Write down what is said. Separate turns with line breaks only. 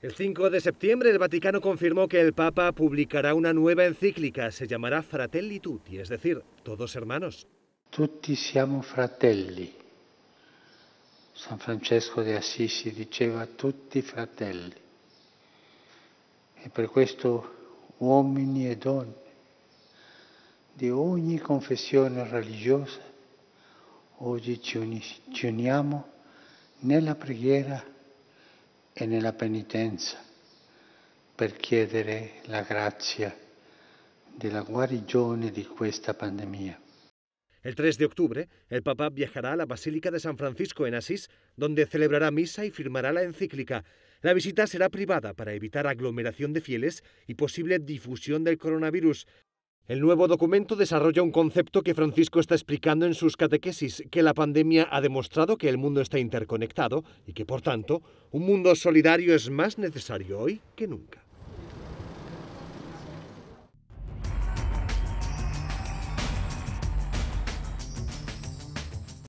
El 5 de septiembre el Vaticano confirmó que el Papa publicará una nueva encíclica, se llamará Fratelli Tutti, es decir, todos hermanos.
Tutti siamo fratelli. San Francesco de Assisi diceva tutti fratelli. E per questo uomini e donne di ogni confessione religiosa oggi ci uniamo nella preghiera en la penitencia, pedir la de la guarigione pandemia.
El 3 de octubre, el Papa viajará a la Basílica de San Francisco en Asís, donde celebrará misa y firmará la encíclica. La visita será privada para evitar aglomeración de fieles y posible difusión del coronavirus. El nuevo documento desarrolla un concepto que Francisco está explicando en sus catequesis, que la pandemia ha demostrado que el mundo está interconectado y que, por tanto, un mundo solidario es más necesario hoy que nunca.